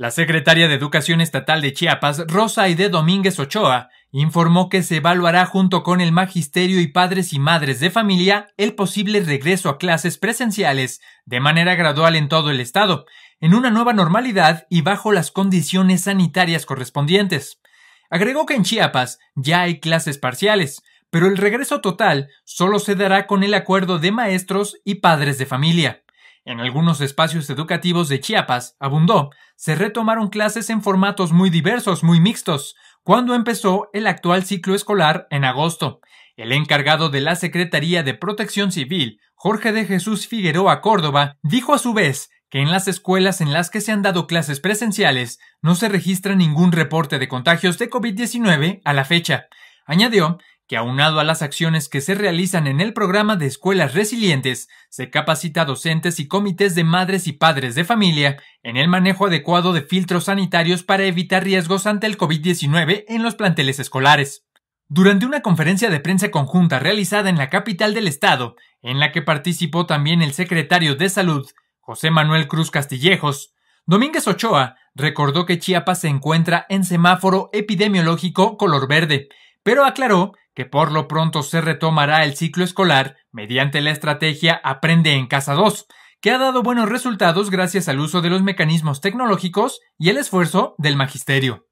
La secretaria de Educación Estatal de Chiapas, Rosa Aide Domínguez Ochoa, informó que se evaluará junto con el magisterio y padres y madres de familia el posible regreso a clases presenciales de manera gradual en todo el estado, en una nueva normalidad y bajo las condiciones sanitarias correspondientes. Agregó que en Chiapas ya hay clases parciales, pero el regreso total solo se dará con el acuerdo de maestros y padres de familia. En algunos espacios educativos de Chiapas, abundó, se retomaron clases en formatos muy diversos, muy mixtos, cuando empezó el actual ciclo escolar en agosto. El encargado de la Secretaría de Protección Civil, Jorge de Jesús Figueroa Córdoba, dijo a su vez que en las escuelas en las que se han dado clases presenciales no se registra ningún reporte de contagios de COVID-19 a la fecha. Añadió que aunado a las acciones que se realizan en el programa de escuelas resilientes, se capacita a docentes y comités de madres y padres de familia en el manejo adecuado de filtros sanitarios para evitar riesgos ante el COVID-19 en los planteles escolares. Durante una conferencia de prensa conjunta realizada en la capital del estado, en la que participó también el secretario de Salud, José Manuel Cruz Castillejos, Domínguez Ochoa recordó que Chiapas se encuentra en semáforo epidemiológico color verde, pero aclaró que por lo pronto se retomará el ciclo escolar mediante la estrategia Aprende en Casa 2, que ha dado buenos resultados gracias al uso de los mecanismos tecnológicos y el esfuerzo del magisterio.